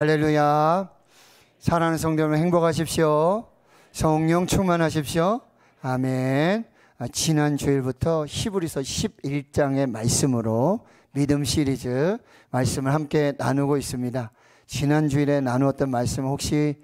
할렐루야. 사랑하는 성도 여러분 행복하십시오. 성령 충만하십시오. 아멘. 아, 지난 주일부터 히브리서 11장의 말씀으로 믿음 시리즈 말씀을 함께 나누고 있습니다. 지난 주일에 나누었던 말씀 혹시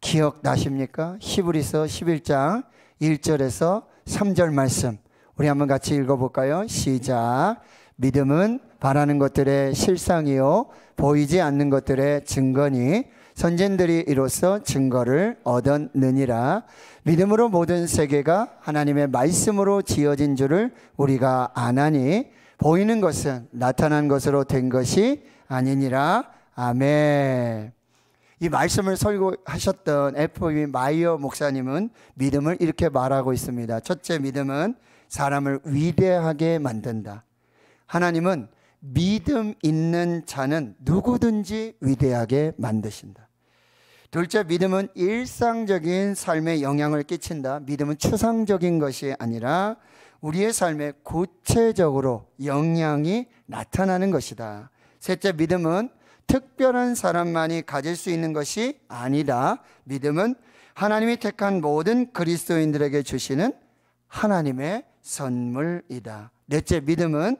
기억나십니까? 히브리서 11장 1절에서 3절 말씀. 우리 한번 같이 읽어볼까요? 시작. 믿음은 바라는 것들의 실상이요 보이지 않는 것들의 증거니 선진들이 이로써 증거를 얻었느니라 믿음으로 모든 세계가 하나님의 말씀으로 지어진 줄을 우리가 아나니 보이는 것은 나타난 것으로 된 것이 아니니라 아멘. 이 말씀을 설교하셨던 F.E. 마이어 목사님은 믿음을 이렇게 말하고 있습니다. 첫째 믿음은 사람을 위대하게 만든다. 하나님은 믿음 있는 자는 누구든지 위대하게 만드신다. 둘째, 믿음은 일상적인 삶에 영향을 끼친다. 믿음은 추상적인 것이 아니라 우리의 삶에 구체적으로 영향이 나타나는 것이다. 셋째, 믿음은 특별한 사람만이 가질 수 있는 것이 아니다. 믿음은 하나님이 택한 모든 그리스도인들에게 주시는 하나님의 선물이다. 넷째, 믿음은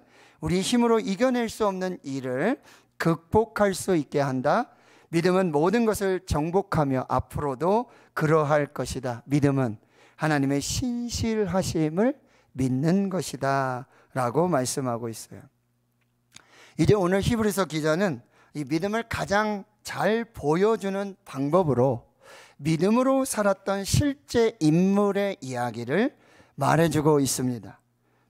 우리 힘으로 이겨낼 수 없는 일을 극복할 수 있게 한다. 믿음은 모든 것을 정복하며 앞으로도 그러할 것이다. 믿음은 하나님의 신실하심을 믿는 것이다. 라고 말씀하고 있어요. 이제 오늘 히브리서 기자는 이 믿음을 가장 잘 보여주는 방법으로 믿음으로 살았던 실제 인물의 이야기를 말해주고 있습니다.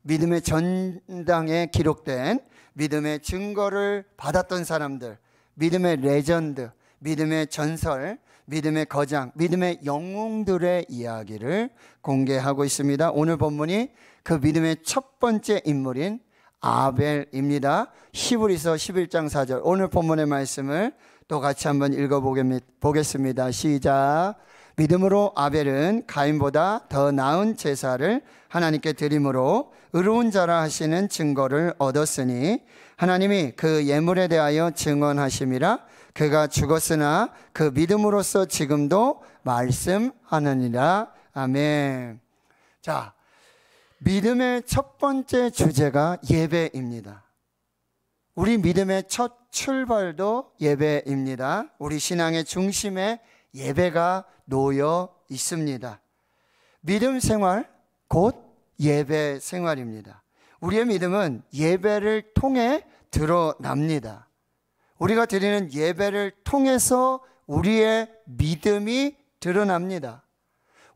믿음의 전당에 기록된 믿음의 증거를 받았던 사람들, 믿음의 레전드, 믿음의 전설, 믿음의 거장, 믿음의 영웅들의 이야기를 공개하고 있습니다. 오늘 본문이 그 믿음의 첫 번째 인물인 아벨입니다. 히브리서 11장 4절. 오늘 본문의 말씀을 또 같이 한번 읽어보겠습니다. 시작. 믿음으로 아벨은 가인보다 더 나은 제사를 하나님께 드림으로 의로운 자라 하시는 증거를 얻었으니 하나님이 그 예물에 대하여 증언하심이라 그가 죽었으나 그 믿음으로써 지금도 말씀하느니라. 아멘. 자, 믿음의 첫 번째 주제가 예배입니다. 우리 믿음의 첫 출발도 예배입니다. 우리 신앙의 중심에 예배가 놓여 있습니다. 믿음 생활, 곧 예배 생활입니다. 우리의 믿음은 예배를 통해 드러납니다. 우리가 드리는 예배를 통해서 우리의 믿음이 드러납니다.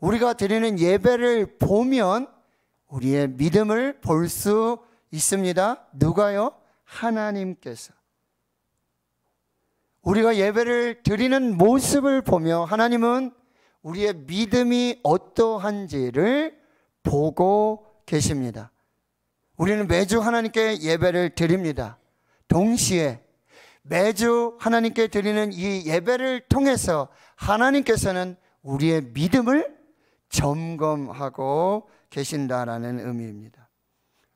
우리가 드리는 예배를 보면 우리의 믿음을 볼 수 있습니다. 누가요? 하나님께서. 우리가 예배를 드리는 모습을 보며 하나님은 우리의 믿음이 어떠한지를 보고 계십니다. 우리는 매주 하나님께 예배를 드립니다. 동시에 매주 하나님께 드리는 이 예배를 통해서 하나님께서는 우리의 믿음을 점검하고 계신다라는 의미입니다.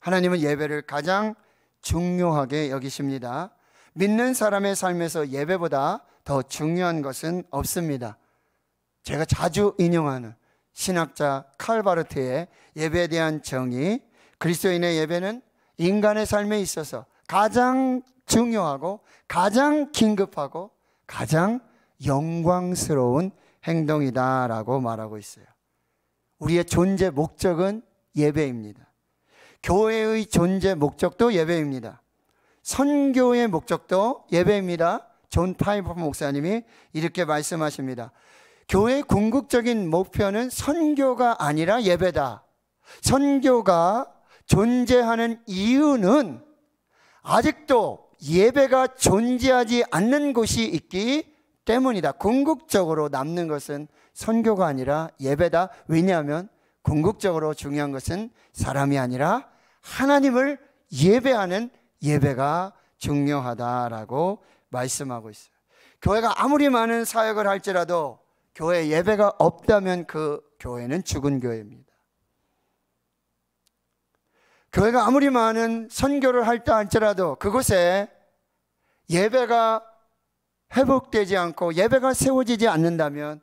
하나님은 예배를 가장 중요하게 여기십니다. 믿는 사람의 삶에서 예배보다 더 중요한 것은 없습니다. 제가 자주 인용하는 신학자 칼바르트의 예배에 대한 정의, 그리스도인의 예배는 인간의 삶에 있어서 가장 중요하고 가장 긴급하고 가장 영광스러운 행동이다라고 말하고 있어요. 우리의 존재 목적은 예배입니다. 교회의 존재 목적도 예배입니다. 선교의 목적도 예배입니다. 존 파이퍼 목사님이 이렇게 말씀하십니다. 교회의 궁극적인 목표는 선교가 아니라 예배다. 선교가 존재하는 이유는 아직도 예배가 존재하지 않는 곳이 있기 때문이다. 궁극적으로 남는 것은 선교가 아니라 예배다. 왜냐하면 궁극적으로 중요한 것은 사람이 아니라 하나님을 예배하는 예배가 중요하다라고 말씀하고 있어요. 교회가 아무리 많은 사역을 할지라도 교회 예배가 없다면 그 교회는 죽은 교회입니다. 교회가 아무리 많은 선교를 할다 할지라도 그곳에 예배가 회복되지 않고 예배가 세워지지 않는다면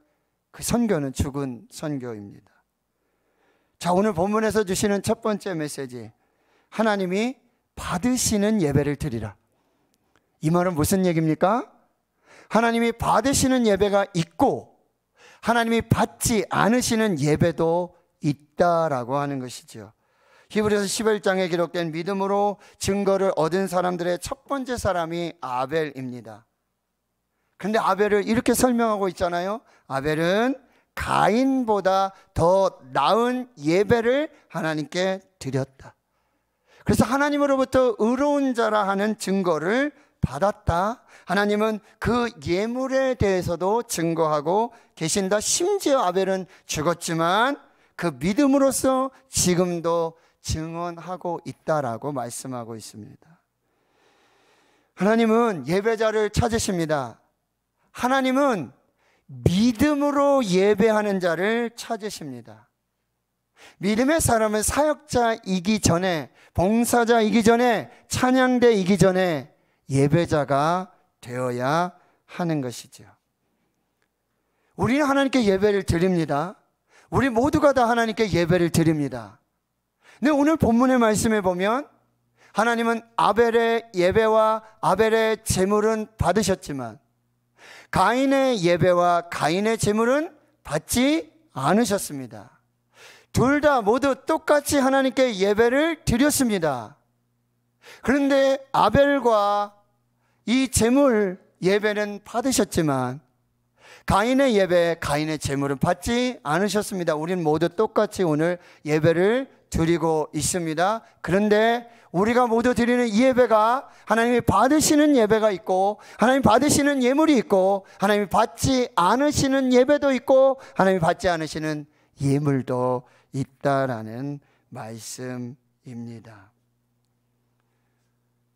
그 선교는 죽은 선교입니다. 자, 오늘 본문에서 주시는 첫 번째 메시지. 하나님이 받으시는 예배를 드리라. 이 말은 무슨 얘기입니까? 하나님이 받으시는 예배가 있고 하나님이 받지 않으시는 예배도 있다라고 하는 것이지 히브리서 11장에 기록된 믿음으로 증거를 얻은 사람들의 첫 번째 사람이 아벨입니다. 근데 아벨을 이렇게 설명하고 있잖아요. 아벨은 가인보다 더 나은 예배를 하나님께 드렸다. 그래서 하나님으로부터 의로운 자라 하는 증거를 받았다. 하나님은 그 예물에 대해서도 증거하고 계신다. 심지어 아벨은 죽었지만 그 믿음으로써 지금도 증언하고 있다라고 말씀하고 있습니다. 하나님은 예배자를 찾으십니다. 하나님은 믿음으로 예배하는 자를 찾으십니다. 믿음의 사람은 사역자이기 전에, 봉사자이기 전에, 찬양대이기 전에 예배자가 되어야 하는 것이지요. 우리는 하나님께 예배를 드립니다. 우리 모두가 다 하나님께 예배를 드립니다. 근데 오늘 본문의 말씀에 보면 하나님은 아벨의 예배와 아벨의 제물은 받으셨지만 가인의 예배와 가인의 제물은 받지 않으셨습니다. 둘다 모두 똑같이 하나님께 예배를 드렸습니다. 그런데 아벨과 이 재물 예배는 받으셨지만 가인의 예배, 가인의 재물은 받지 않으셨습니다. 우리는 모두 똑같이 오늘 예배를 드리고 있습니다. 그런데 우리가 모두 드리는 이 예배가 하나님이 받으시는 예배가 있고 하나님 받으시는 예물이 있고 하나님이 받지 않으시는 예배도 있고 하나님이 받지 않으시는 예물도 있다라는 말씀입니다.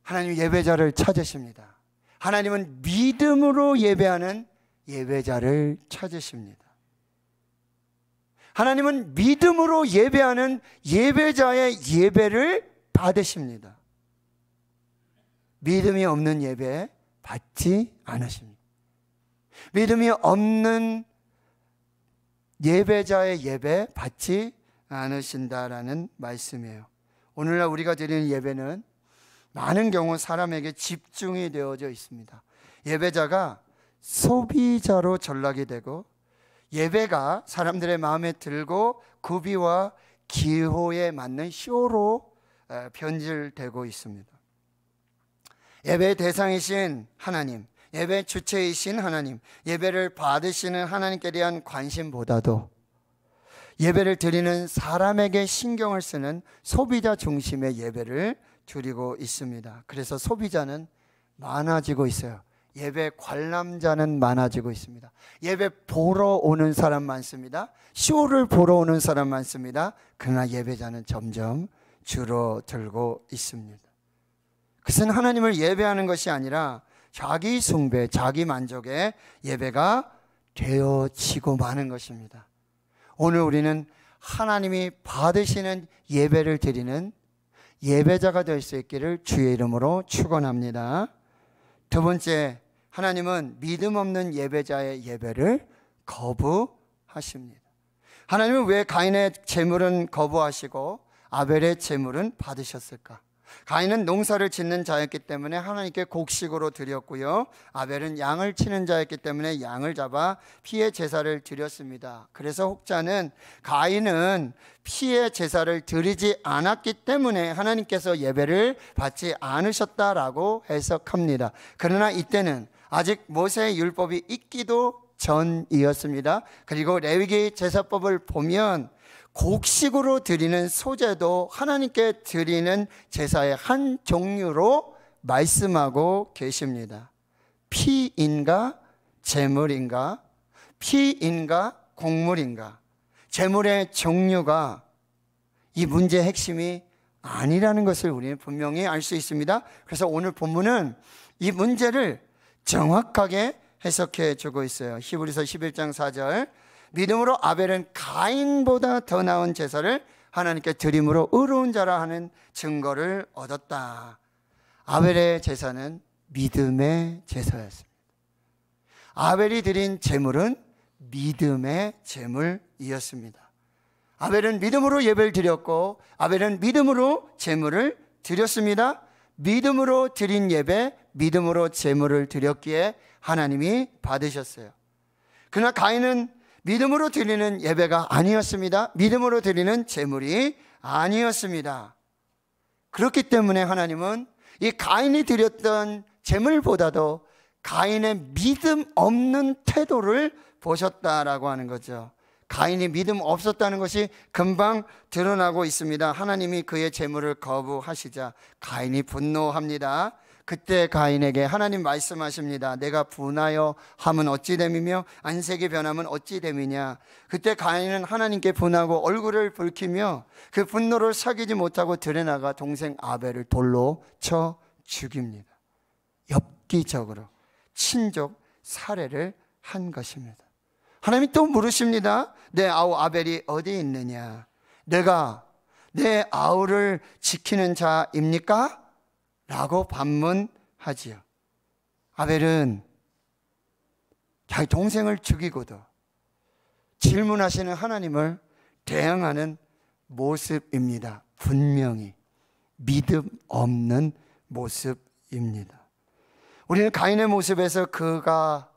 하나님 예배자를 찾으십니다. 하나님은 믿음으로 예배하는 예배자를 찾으십니다. 하나님은 믿음으로 예배하는 예배자의 예배를 받으십니다. 믿음이 없는 예배 받지 않으십니다. 믿음이 없는 예배자의 예배 받지 않으신다라는 말씀이에요. 오늘날 우리가 드리는 예배는 많은 경우 사람에게 집중이 되어져 있습니다. 예배자가 소비자로 전락이 되고 예배가 사람들의 마음에 들고 구비와 기호에 맞는 쇼로 변질되고 있습니다. 예배 대상이신 하나님, 예배 주체이신 하나님, 예배를 받으시는 하나님께 대한 관심보다도 예배를 드리는 사람에게 신경을 쓰는 소비자 중심의 예배를 줄이고 있습니다. 그래서 소비자는 많아지고 있어요. 예배 관람자는 많아지고 있습니다. 예배 보러 오는 사람 많습니다. 쇼를 보러 오는 사람 많습니다. 그러나 예배자는 점점 줄어들고 있습니다. 그것은 하나님을 예배하는 것이 아니라 자기 숭배, 자기 만족의 예배가 되어지고 마는 것입니다. 오늘 우리는 하나님이 받으시는 예배를 드리는 예배자가 될 수 있기를 주의 이름으로 축원합니다. 두 번째, 하나님은 믿음 없는 예배자의 예배를 거부하십니다. 하나님은 왜 가인의 재물은 거부하시고 아벨의 재물은 받으셨을까? 가인은 농사를 짓는 자였기 때문에 하나님께 곡식으로 드렸고요. 아벨은 양을 치는 자였기 때문에 양을 잡아 피의 제사를 드렸습니다. 그래서 혹자는 가인은 피의 제사를 드리지 않았기 때문에 하나님께서 예배를 받지 않으셨다라고 해석합니다. 그러나 이때는 아직 모세의 율법이 있기도 전이었습니다. 그리고 레위기 제사법을 보면 곡식으로 드리는 소재도 하나님께 드리는 제사의 한 종류로 말씀하고 계십니다. 피인가 재물인가 피인가 곡물인가 재물의 종류가 이 문제의 핵심이 아니라는 것을 우리는 분명히 알 수 있습니다. 그래서 오늘 본문은 이 문제를 정확하게 해석해 주고 있어요. 히브리서 11장 4절 믿음으로 아벨은 가인보다 더 나은 제사를 하나님께 드림으로 의로운 자라 하는 증거를 얻었다. 아벨의 제사는 믿음의 제사였습니다. 아벨이 드린 제물은 믿음의 제물이었습니다. 아벨은 믿음으로 예배를 드렸고 아벨은 믿음으로 제물을 드렸습니다. 믿음으로 드린 예배, 믿음으로 제물을 드렸기에 하나님이 받으셨어요. 그러나 가인은 믿음으로 드리는 예배가 아니었습니다. 믿음으로 드리는 제물이 아니었습니다. 그렇기 때문에 하나님은 이 가인이 드렸던 제물보다도 가인의 믿음 없는 태도를 보셨다라고 하는 거죠. 가인이 믿음 없었다는 것이 금방 드러나고 있습니다. 하나님이 그의 재물을 거부하시자 가인이 분노합니다. 그때 가인에게 하나님 말씀하십니다. 내가 분하여 함은 어찌 됨이며 안색이 변함은 어찌 됨이냐. 그때 가인은 하나님께 분하고 얼굴을 붉히며 그 분노를 사귀지 못하고 들여나가 동생 아벨을 돌로 쳐 죽입니다. 엽기적으로 친족 살해를 한 것입니다. 하나님이 또 물으십니다. 내 아우 아벨이 어디 있느냐? 내가 내 아우를 지키는 자입니까? 라고 반문하지요. 아벨은 자기 동생을 죽이고도 질문하시는 하나님을 대항하는 모습입니다. 분명히 믿음 없는 모습입니다. 우리는 가인의 모습에서 그가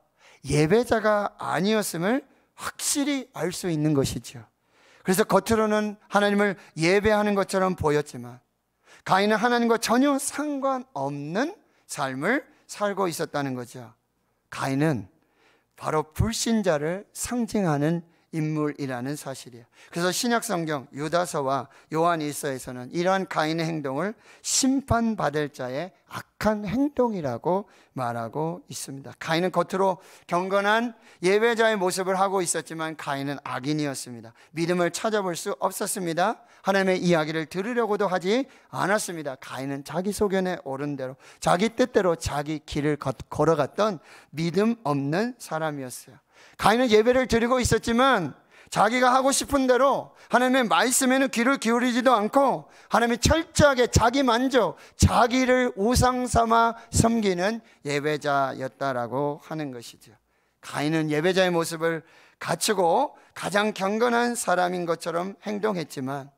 예배자가 아니었음을 확실히 알 수 있는 것이죠. 그래서 겉으로는 하나님을 예배하는 것처럼 보였지만 가인은 하나님과 전혀 상관없는 삶을 살고 있었다는 거죠. 가인은 바로 불신자를 상징하는 인물이라는 사실이에요. 그래서 신약 성경 유다서와 요한일서에서는 이러한 가인의 행동을 심판받을 자의 악한 행동이라고 말하고 있습니다. 가인은 겉으로 경건한 예배자의 모습을 하고 있었지만 가인은 악인이었습니다. 믿음을 찾아볼 수 없었습니다. 하나님의 이야기를 들으려고도 하지 않았습니다. 가인은 자기 소견에 오른 대로 자기 뜻대로 자기 길을 걸어갔던 믿음 없는 사람이었어요. 가인은 예배를 드리고 있었지만 자기가 하고 싶은 대로 하나님의 말씀에는 귀를 기울이지도 않고 하나님이 철저하게 자기 만족, 자기를 우상 삼아 섬기는 예배자였다라고 하는 것이죠. 가인은 예배자의 모습을 갖추고 가장 경건한 사람인 것처럼 행동했지만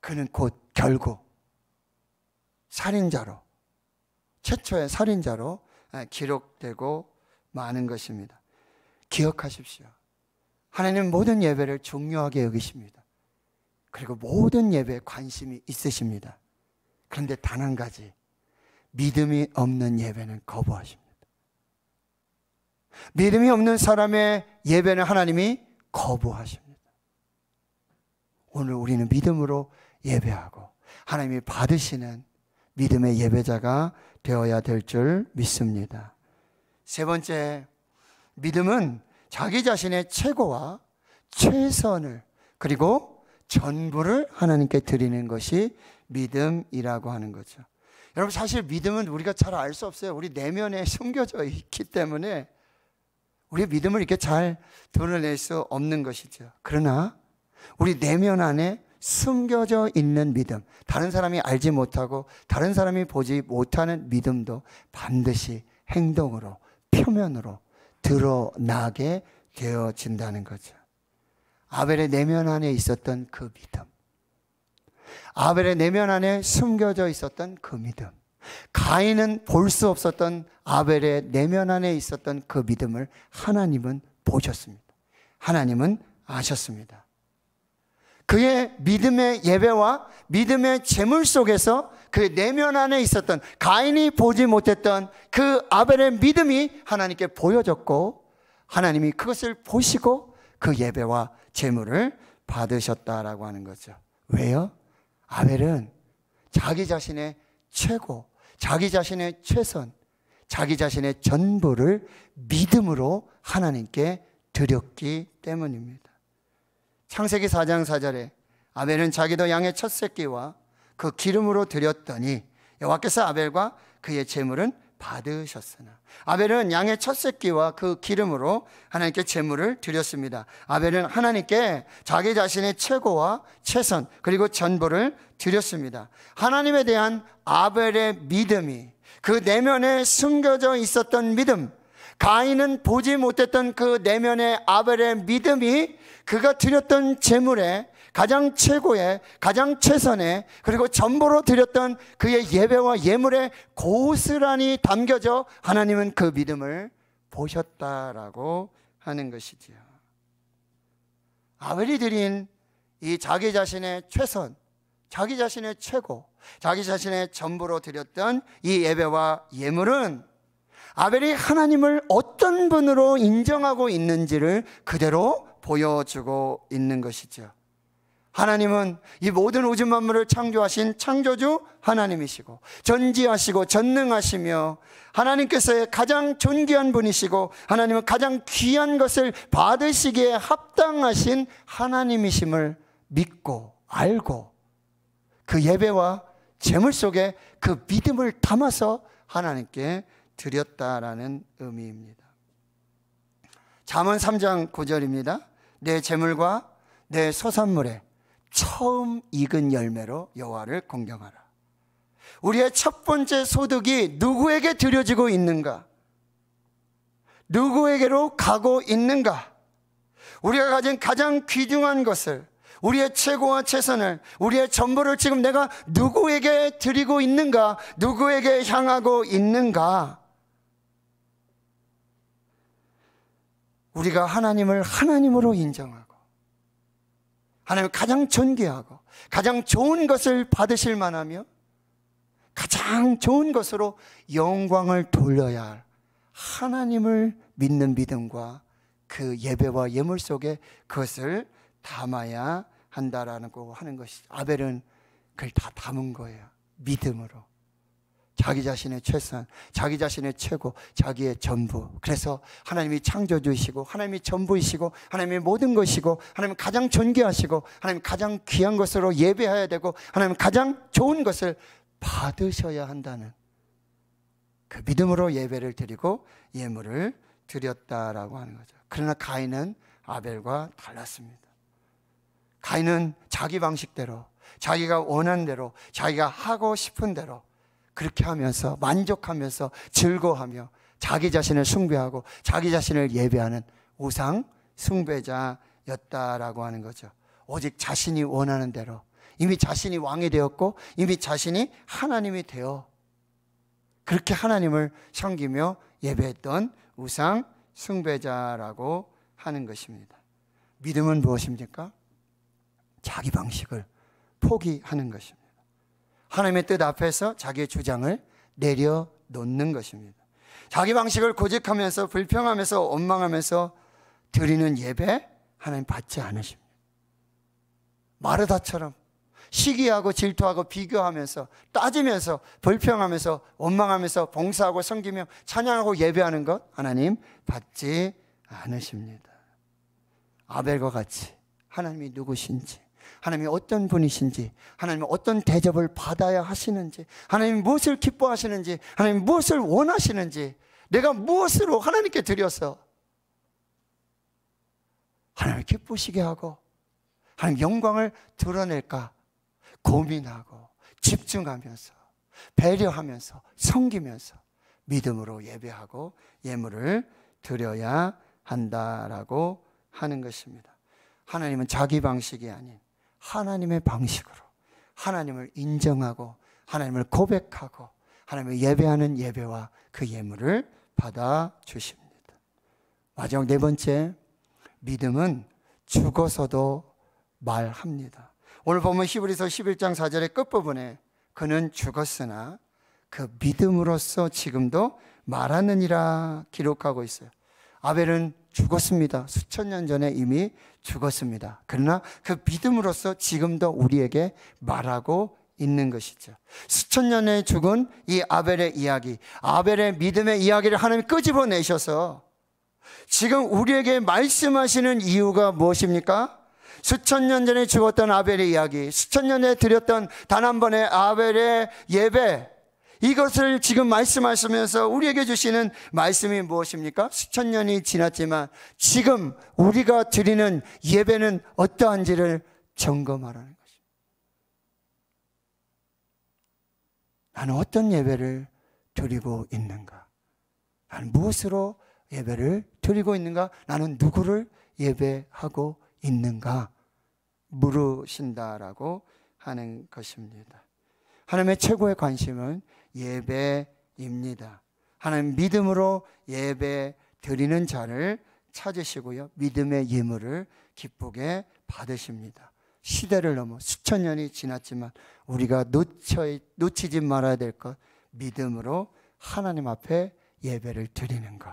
그는 곧 결국 살인자로 최초의 살인자로 기록되고 많은 것입니다. 기억하십시오. 하나님 모든 예배를 중요하게 여기십니다. 그리고 모든 예배에 관심이 있으십니다. 그런데 단 한 가지, 믿음이 없는 예배는 거부하십니다. 믿음이 없는 사람의 예배는 하나님이 거부하십니다. 오늘 우리는 믿음으로 예배하고 하나님이 받으시는 믿음의 예배자가 되어야 될 줄 믿습니다. 세 번째, 믿음은 자기 자신의 최고와 최선을 그리고 전부를 하나님께 드리는 것이 믿음이라고 하는 거죠. 여러분 사실 믿음은 우리가 잘 알 수 없어요. 우리 내면에 숨겨져 있기 때문에 우리 믿음을 이렇게 잘 드러낼 수 없는 것이죠. 그러나 우리 내면 안에 숨겨져 있는 믿음, 다른 사람이 알지 못하고 다른 사람이 보지 못하는 믿음도 반드시 행동으로 표면으로 드러나게 되어진다는 거죠. 아벨의 내면 안에 있었던 그 믿음. 아벨의 내면 안에 숨겨져 있었던 그 믿음. 가인은 볼 수 없었던 아벨의 내면 안에 있었던 그 믿음을 하나님은 보셨습니다. 하나님은 아셨습니다. 그의 믿음의 예배와 믿음의 재물 속에서 그 내면 안에 있었던 가인이 보지 못했던 그 아벨의 믿음이 하나님께 보여졌고 하나님이 그것을 보시고 그 예배와 재물을 받으셨다라고 하는 거죠. 왜요? 아벨은 자기 자신의 최고, 자기 자신의 최선, 자기 자신의 전부를 믿음으로 하나님께 드렸기 때문입니다. 창세기 4장 4절에 아벨은 자기도 양의 첫 새끼와 그 기름으로 드렸더니 여호와께서 아벨과 그의 재물은 받으셨으나 아벨은 양의 첫 새끼와 그 기름으로 하나님께 재물을 드렸습니다. 아벨은 하나님께 자기 자신의 최고와 최선 그리고 전부를 드렸습니다. 하나님에 대한 아벨의 믿음이 그 내면에 숨겨져 있었던 믿음 가인은 보지 못했던 그 내면의 아벨의 믿음이 그가 드렸던 재물에 가장 최고의 가장 최선의 그리고 전부로 드렸던 그의 예배와 예물에 고스란히 담겨져 하나님은 그 믿음을 보셨다라고 하는 것이지요. 아벨이 드린 이 자기 자신의 최선, 자기 자신의 최고, 자기 자신의 전부로 드렸던 이 예배와 예물은 아벨이 하나님을 어떤 분으로 인정하고 있는지를 그대로 보여주고 있는 것이죠. 하나님은 이 모든 우주 만물을 창조하신 창조주 하나님이시고 전지하시고 전능하시며 하나님께서의 가장 존귀한 분이시고 하나님은 가장 귀한 것을 받으시기에 합당하신 하나님이심을 믿고 알고 그 예배와 재물 속에 그 믿음을 담아서 하나님께 드렸다라는 의미입니다. 잠언 3장 9절입니다. 내 재물과 내 소산물에 처음 익은 열매로 여호와를 공경하라. 우리의 첫 번째 소득이 누구에게 들여지고 있는가? 누구에게로 가고 있는가? 우리가 가진 가장 귀중한 것을 우리의 최고와 최선을 우리의 전부를 지금 내가 누구에게 드리고 있는가? 누구에게 향하고 있는가? 우리가 하나님을 하나님으로 인정하고 하나님 을 가장 존귀하고 가장 좋은 것을 받으실 만하며 가장 좋은 것으로 영광을 돌려야 할 하나님을 믿는 믿음과 그 예배와 예물 속에 그것을 담아야 한다라는 하는 것이 아벨은 그걸 다 담은 거예요. 믿음으로. 자기 자신의 최선, 자기 자신의 최고, 자기의 전부. 그래서 하나님이 창조주이시고, 하나님이 전부이시고, 하나님이 모든 것이고, 하나님 가장 존귀하시고, 하나님 가장 귀한 것으로 예배해야 되고, 하나님 가장 좋은 것을 받으셔야 한다는 그 믿음으로 예배를 드리고 예물을 드렸다라고 하는 거죠. 그러나 가인은 아벨과 달랐습니다. 가인은 자기 방식대로, 자기가 원한 대로, 자기가 하고 싶은 대로 그렇게 하면서 만족하면서 즐거워하며 자기 자신을 숭배하고 자기 자신을 예배하는 우상 숭배자였다라고 하는 거죠. 오직 자신이 원하는 대로 이미 자신이 왕이 되었고 이미 자신이 하나님이 되어 그렇게 하나님을 섬기며 예배했던 우상 숭배자라고 하는 것입니다. 믿음은 무엇입니까? 자기 방식을 포기하는 것입니다. 하나님의 뜻 앞에서 자기의 주장을 내려놓는 것입니다. 자기 방식을 고집하면서 불평하면서 원망하면서 드리는 예배 하나님 받지 않으십니다. 마르다처럼 시기하고 질투하고 비교하면서 따지면서 불평하면서 원망하면서 봉사하고 섬기며 찬양하고 예배하는 것 하나님 받지 않으십니다. 아벨과 같이 하나님이 누구신지 하나님이 어떤 분이신지, 하나님이 어떤 대접을 받아야 하시는지, 하나님이 무엇을 기뻐하시는지, 하나님이 무엇을 원하시는지, 내가 무엇으로 하나님께 드려서 하나님을 기쁘시게 하고, 하나님 영광을 드러낼까 고민하고, 집중하면서, 배려하면서, 섬기면서, 믿음으로 예배하고 예물을 드려야 한다라고 하는 것입니다. 하나님은 자기 방식이 아닌 하나님의 방식으로 하나님을 인정하고 하나님을 고백하고 하나님을 예배하는 예배와 그 예물을 받아 주십니다. 마지막 네 번째 믿음은 죽어서도 말합니다. 오늘 보면 히브리서 11장 4절의 끝부분에 그는 죽었으나 그 믿음으로써 지금도 말하느니라 기록하고 있어요. 아벨은 죽었습니다. 수천 년 전에 이미 죽었습니다. 그러나 그 믿음으로써 지금도 우리에게 말하고 있는 것이죠. 수천 년에 죽은 이 아벨의 이야기, 아벨의 믿음의 이야기를 하나님이 끄집어내셔서 지금 우리에게 말씀하시는 이유가 무엇입니까? 수천 년 전에 죽었던 아벨의 이야기, 수천 년에 드렸던 단 한 번의 아벨의 예배, 이것을 지금 말씀하시면서 우리에게 주시는 말씀이 무엇입니까? 수천 년이 지났지만 지금 우리가 드리는 예배는 어떠한지를 점검하라는 것입니다. 나는 어떤 예배를 드리고 있는가? 나는 무엇으로 예배를 드리고 있는가? 나는 누구를 예배하고 있는가? 물으신다라고 하는 것입니다. 하나님의 최고의 관심은 예배입니다. 하나님 믿음으로 예배 드리는 자를 찾으시고요. 믿음의 예물을 기쁘게 받으십니다. 시대를 넘어 수천 년이 지났지만 우리가 놓쳐, 놓치지 말아야 될 것, 믿음으로 하나님 앞에 예배를 드리는 것.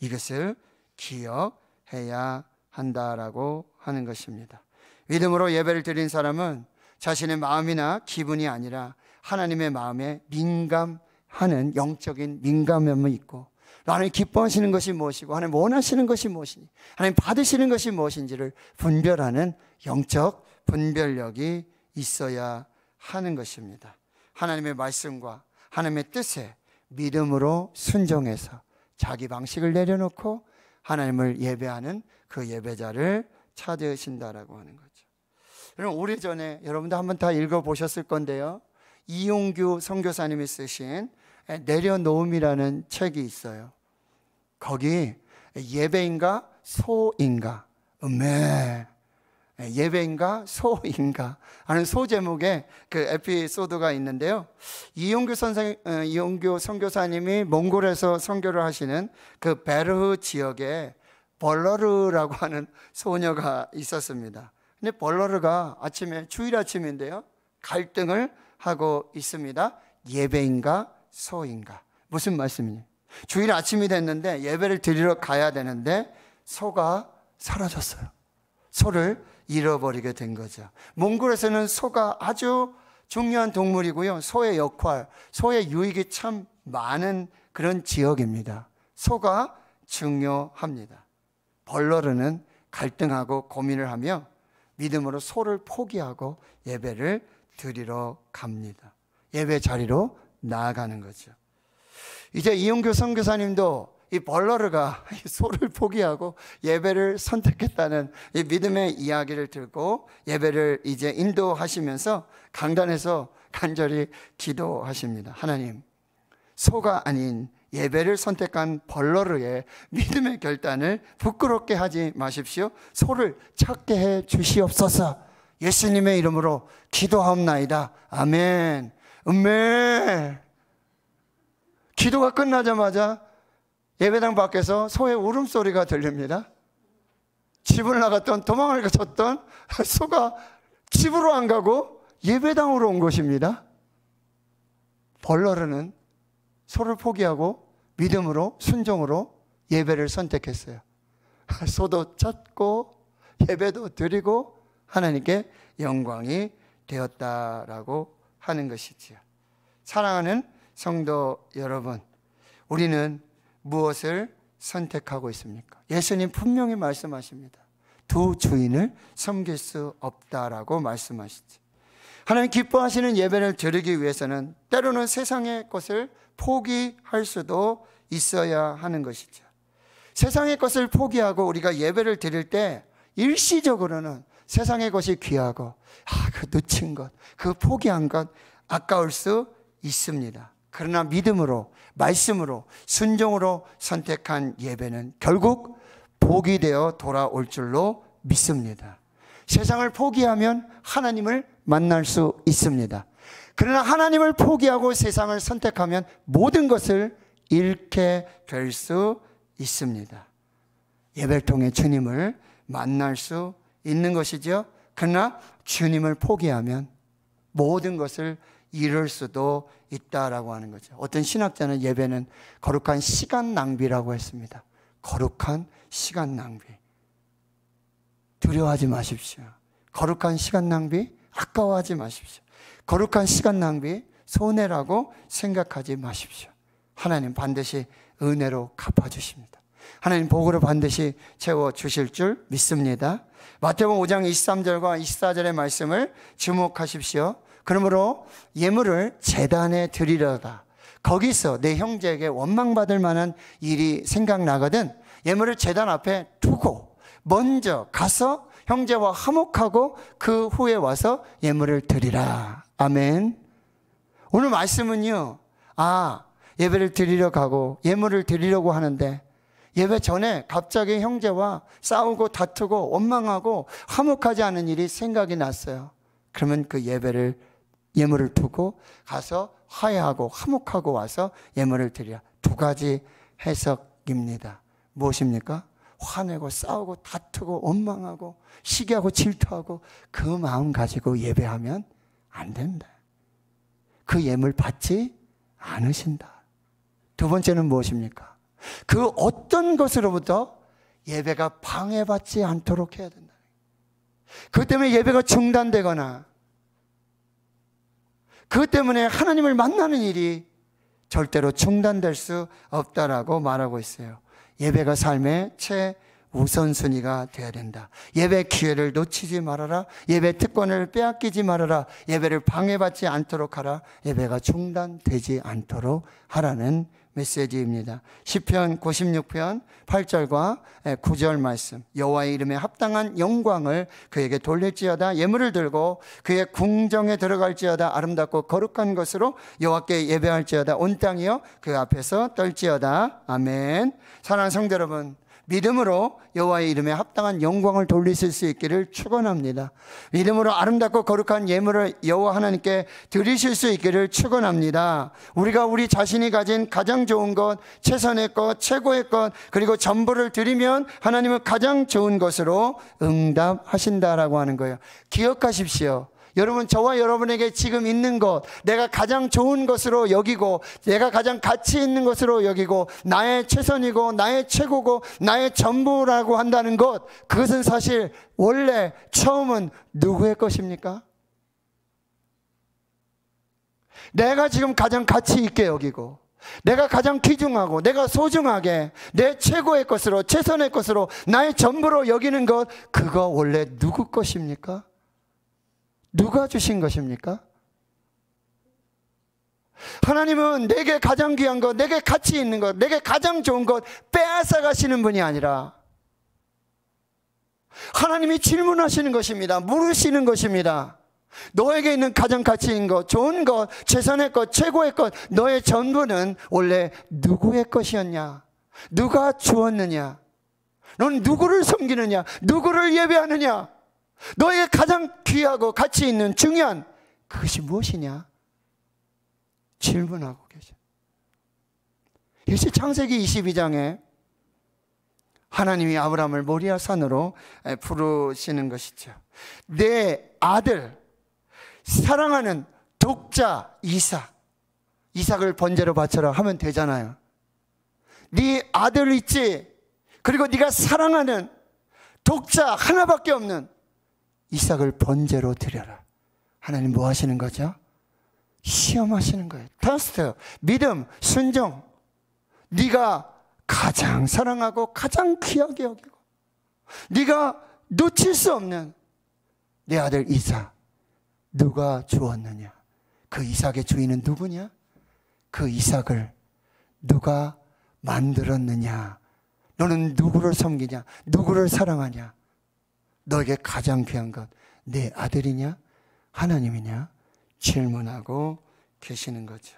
이것을 기억해야 한다라고 하는 것입니다. 믿음으로 예배를 드린 사람은 자신의 마음이나 기분이 아니라 하나님의 마음에 민감하는 영적인 민감함이 있고 하나님 기뻐하시는 것이 무엇이고 하나님 원하시는 것이 무엇이니 하나님 받으시는 것이 무엇인지를 분별하는 영적 분별력이 있어야 하는 것입니다. 하나님의 말씀과 하나님의 뜻에 믿음으로 순종해서 자기 방식을 내려놓고 하나님을 예배하는 그 예배자를 찾으신다라고 하는 거죠. 그럼 오래전에 여러분도 한번 다 읽어 보셨을 건데요. 이용규 선교사님이 쓰신 내려놓음이라는 책이 있어요. 거기 예배인가 소인가 음메 예배인가 소인가 하는 소 제목의 그 에피소드가 있는데요. 이용규 선생 어, 이용규 선교사님이 몽골에서 선교를 하시는 그 베르흐 지역에 벌러르라고 하는 소녀가 있었습니다. 근데 벌러르가 아침에 주일 아침인데요. 갈등을 하고 있습니다. 예배인가 소인가. 무슨 말씀이냐? 주일 아침이 됐는데 예배를 드리러 가야 되는데 소가 사라졌어요. 소를 잃어버리게 된 거죠. 몽골에서는 소가 아주 중요한 동물이고요. 소의 역할, 소의 유익이 참 많은 그런 지역입니다. 소가 중요합니다. 벌러르는 갈등하고 고민을 하며 믿음으로 소를 포기하고 예배를 드리러 갑니다. 예배 자리로 나아가는 거죠. 이제 이용교 선교사님도 이 벌러르가 소를 포기하고 예배를 선택했다는 이 믿음의 이야기를 들고 예배를 이제 인도하시면서 강단에서 간절히 기도하십니다. 하나님, 소가 아닌 예배를 선택한 벌러르의 믿음의 결단을 부끄럽게 하지 마십시오. 소를 찾게 해 주시옵소서. 예수님의 이름으로 기도하옵나이다. 아멘. 음메. 기도가 끝나자마자 예배당 밖에서 소의 울음소리가 들립니다. 집을 나갔던 도망을 쳤던 소가 집으로 안 가고 예배당으로 온 것입니다. 벌러르는 소를 포기하고 믿음으로 순종으로 예배를 선택했어요. 소도 찾고 예배도 드리고 하나님께 영광이 되었다라고 하는 것이지요. 사랑하는 성도 여러분, 우리는 무엇을 선택하고 있습니까? 예수님 분명히 말씀하십니다. 두 주인을 섬길 수 없다라고 말씀하시죠. 하나님 기뻐하시는 예배를 드리기 위해서는 때로는 세상의 것을 포기할 수도 있어야 하는 것이죠. 세상의 것을 포기하고 우리가 예배를 드릴 때 일시적으로는 세상의 것이 귀하고 아, 그 놓친 것, 그 포기한 것 아까울 수 있습니다. 그러나 믿음으로, 말씀으로, 순종으로 선택한 예배는 결국 복이 되어 돌아올 줄로 믿습니다. 세상을 포기하면 하나님을 만날 수 있습니다. 그러나 하나님을 포기하고 세상을 선택하면 모든 것을 잃게 될 수 있습니다. 예배를 통해 주님을 만날 수 있는 것이죠 그러나 주님을 포기하면 모든 것을 잃을 수도 있다라고 하는 거죠. 어떤 신학자는 예배는 거룩한 시간 낭비라고 했습니다. 거룩한 시간 낭비. 두려워하지 마십시오. 거룩한 시간 낭비 아까워하지 마십시오. 거룩한 시간 낭비 손해라고 생각하지 마십시오. 하나님 반드시 은혜로 갚아주십니다. 하나님 복으로 반드시 채워주실 줄 믿습니다. 마태복음 5장 23절과 24절의 말씀을 주목하십시오. 그러므로 예물을 재단에 드리려다. 거기서 내 형제에게 원망받을 만한 일이 생각나거든 예물을 재단 앞에 두고 먼저 가서 형제와 화목하고 그 후에 와서 예물을 드리라. 아멘. 오늘 말씀은요. 아, 예배를 드리러 가고 예물을 드리려고 하는데 예배 전에 갑자기 형제와 싸우고 다투고 원망하고 화목하지 않은 일이 생각이 났어요. 그러면 그 예배를 예물을 두고 가서 화해하고 화목하고 와서 예물을 드려. 두 가지 해석입니다. 무엇입니까? 화내고 싸우고 다투고 원망하고 시기하고 질투하고 그 마음 가지고 예배하면 안 된다. 그 예물 받지 않으신다. 두 번째는 무엇입니까? 그 어떤 것으로부터 예배가 방해받지 않도록 해야 된다. 그 때문에 예배가 중단되거나 그 때문에 하나님을 만나는 일이 절대로 중단될 수 없다라고 말하고 있어요. 예배가 삶의 최 우선순위가 되어야 된다. 예배 기회를 놓치지 말아라. 예배 특권을 빼앗기지 말아라. 예배를 방해받지 않도록 하라. 예배가 중단되지 않도록 하라는 메시지입니다. 시편 96편 8절과 9절 예, 말씀. 여와의 이름에 합당한 영광을 그에게 돌릴지어다 예물을 들고 그의 궁정에 들어갈지어다 아름답고 거룩한 것으로 여와께 예배할지어다 온 땅이여 그 앞에서 떨지어다. 아멘. 사랑 성도 여러분, 믿음으로 여호와의 이름에 합당한 영광을 돌리실 수 있기를 축원합니다. 믿음으로 아름답고 거룩한 예물을 여호와 하나님께 드리실 수 있기를 축원합니다. 우리가 우리 자신이 가진 가장 좋은 것, 최선의 것, 최고의 것, 그리고 전부를 드리면 하나님은 가장 좋은 것으로 응답하신다라고 하는 거예요. 기억하십시오. 여러분, 저와 여러분에게 지금 있는 것, 내가 가장 좋은 것으로 여기고, 내가 가장 가치 있는 것으로 여기고, 나의 최선이고, 나의 최고고, 나의 전부라고 한다는 것, 그것은 사실 원래 처음은 누구의 것입니까? 내가 지금 가장 가치 있게 여기고, 내가 가장 귀중하고, 내가 소중하게, 내 최고의 것으로, 최선의 것으로, 나의 전부로 여기는 것, 그거 원래 누구 것입니까? 누가 주신 것입니까? 하나님은 내게 가장 귀한 것, 내게 가치 있는 것, 내게 가장 좋은 것 빼앗아 가시는 분이 아니라 하나님이 질문하시는 것입니다. 물으시는 것입니다. 너에게 있는 가장 가치인 것, 좋은 것, 최선의 것, 최고의 것, 너의 전부는 원래 누구의 것이었냐? 누가 주었느냐? 넌 누구를 섬기느냐? 누구를 예배하느냐? 너에게 가장 귀하고 가치 있는 중요한 그것이 무엇이냐? 질문하고 계셔. 역시 창세기 22장에 하나님이 아브라함을 모리아 산으로 부르시는 것이죠. 내 아들 사랑하는 독자 이삭 이삭을 번제로 바쳐라 하면 되잖아요. 네 아들 있지. 그리고 네가 사랑하는 독자 하나밖에 없는 이삭을 번제로 드려라. 하나님 뭐 하시는 거죠? 시험하시는 거예요. 트스트 믿음, 순종. 네가 가장 사랑하고 가장 귀하게 여기고 네가 놓칠 수 없는 내 아들 이삭 누가 주었느냐? 그 이삭의 주인은 누구냐? 그 이삭을 누가 만들었느냐? 너는 누구를 섬기냐? 누구를 사랑하냐? 너에게 가장 귀한 것, 내 아들이냐? 하나님이냐? 질문하고 계시는 거죠.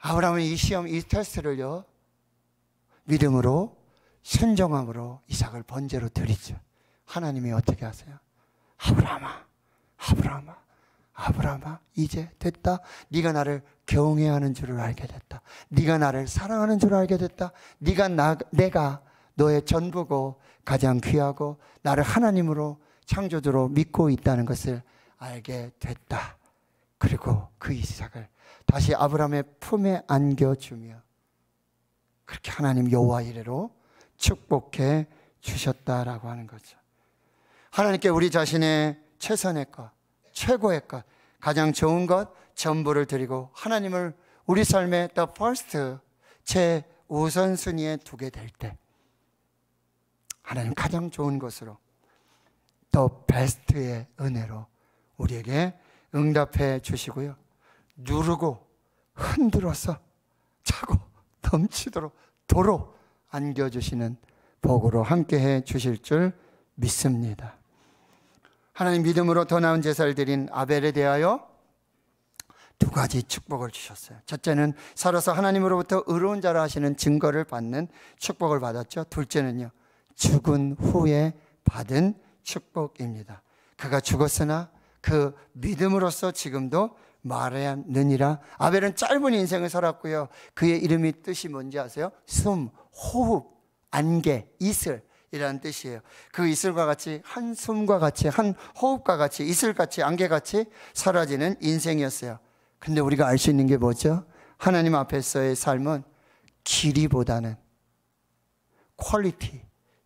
아브라함은 이 시험, 이 테스트를요, 믿음으로, 순종함으로 이삭을 번제로 드리죠. 하나님이 어떻게 하세요? 아브라함아, 아브라함아, 아브라함아, 이제 됐다. 네가 나를 경외하는 줄을 알게 됐다. 네가 나를 사랑하는 줄을 알게 됐다. 네가 나, 내가 너의 전부고 가장 귀하고 나를 하나님으로 창조주로 믿고 있다는 것을 알게 됐다. 그리고 그 이삭을 다시 아브라함의 품에 안겨주며 그렇게 하나님 여호와 이래로 축복해 주셨다라고 하는 거죠. 하나님께 우리 자신의 최선의 것, 최고의 것, 가장 좋은 것 전부를 드리고 하나님을 우리 삶의 the first 제 우선순위에 두게 될때 하나님 가장 좋은 것으로 더 베스트의 은혜로 우리에게 응답해 주시고요. 누르고 흔들어서 차고 넘치도록 도로 안겨주시는 복으로 함께해 주실 줄 믿습니다. 하나님 믿음으로 더 나은 제사를 드린 아벨에 대하여 두 가지 축복을 주셨어요. 첫째는 살아서 하나님으로부터 의로운 자라 하시는 증거를 받는 축복을 받았죠. 둘째는요. 죽은 후에 받은 축복입니다. 그가 죽었으나 그 믿음으로써 지금도 말해야 느니라. 아벨은 짧은 인생을 살았고요. 그의 이름이 뜻이 뭔지 아세요? 숨, 호흡, 안개, 이슬. 이라는 뜻이에요. 그 이슬과 같이 한 숨과 같이 한 호흡과 같이 이슬같이 안개같이 사라지는 인생이었어요. 근데 우리가 알 수 있는 게 뭐죠? 하나님 앞에서의 삶은 길이보다는 퀄리티,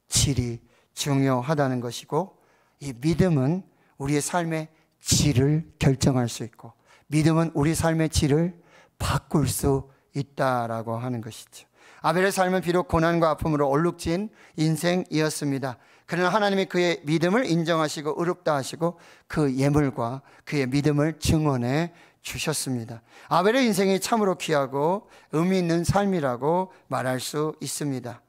질이 중요하다는 것이고 이 믿음은 우리의 삶의 질을 결정할 수 있고 믿음은 우리 삶의 질을 바꿀 수 있다라고 하는 것이죠. 아벨의 삶은 비록 고난과 아픔으로 얼룩진 인생이었습니다. 그러나 하나님이 그의 믿음을 인정하시고 의롭다 하시고 그 예물과 그의 믿음을 증언해 주셨습니다. 아벨의 인생이 참으로 귀하고 의미 있는 삶이라고 말할 수 있습니다.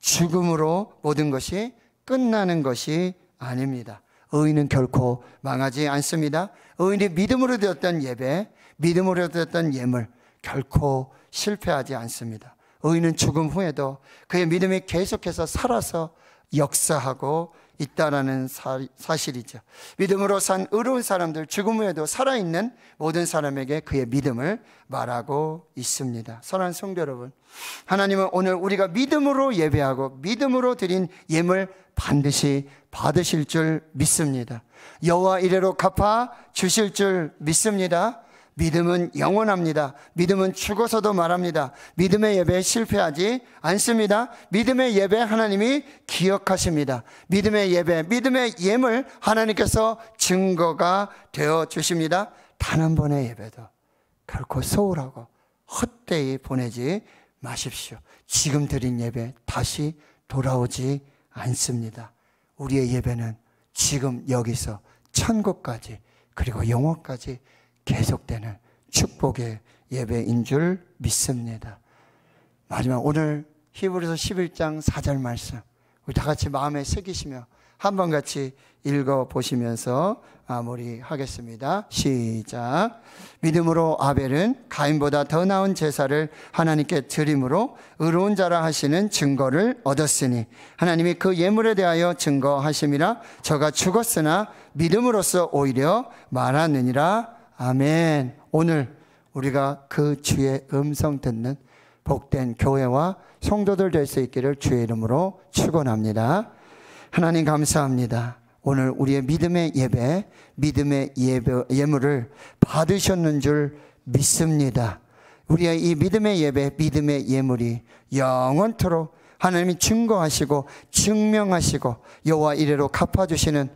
죽음으로 모든 것이 끝나는 것이 아닙니다. 의인은 결코 망하지 않습니다. 의인이 믿음으로 되었던 예배, 믿음으로 되었던 예물 결코 실패하지 않습니다. 의인은 죽음 후에도 그의 믿음이 계속해서 살아서 역사하고 있다라는 사, 실이죠 믿음으로 산 의로운 사람들 죽음 후에도 살아있는 모든 사람에게 그의 믿음을 말하고 있습니다. 선한 성도 여러분, 하나님은 오늘 우리가 믿음으로 예배하고 믿음으로 드린 예물 반드시 받으실 줄 믿습니다. 여호와 이래로 갚아 주실 줄 믿습니다. 믿음은 영원합니다. 믿음은 죽어서도 말합니다. 믿음의 예배에 실패하지 않습니다. 믿음의 예배 하나님이 기억하십니다. 믿음의 예배, 믿음의 예물 하나님께서 증거가 되어 주십니다. 단 한 번의 예배도 결코 소홀하고 헛되이 보내지 마십시오. 지금 드린 예배 다시 돌아오지 않습니다. 우리의 예배는 지금 여기서 천국까지 그리고 영원까지 계속되는 축복의 예배인 줄 믿습니다. 마지막 오늘 히브리서 11장 4절 말씀 우리 다 같이 마음에 새기시며 한번 같이 읽어 보시면서 마무리하겠습니다. 시작. 믿음으로 아벨은 가인보다 더 나은 제사를 하나님께 드림으로 의로운 자라 하시는 증거를 얻었으니 하나님이 그 예물에 대하여 증거하심이라 저가 죽었으나 믿음으로써 오히려 말하느니라 아멘. 오늘 우리가 그 주의 음성 듣는 복된 교회와 성도들 될 수 있기를 주의 이름으로 축원합니다. 하나님 감사합니다. 오늘 우리의 믿음의 예배, 믿음의 예배, 예물을 받으셨는 줄 믿습니다. 우리의 이 믿음의 예배, 믿음의 예물이 영원토록 하나님이 증거하시고 증명하시고 여호와 이래로 갚아주시는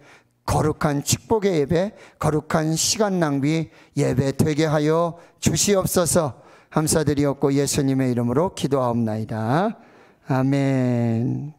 거룩한 축복의 예배, 거룩한 시간 낭비 예배 되게 하여 주시옵소서 감사드리옵고 예수님의 이름으로 기도하옵나이다. 아멘.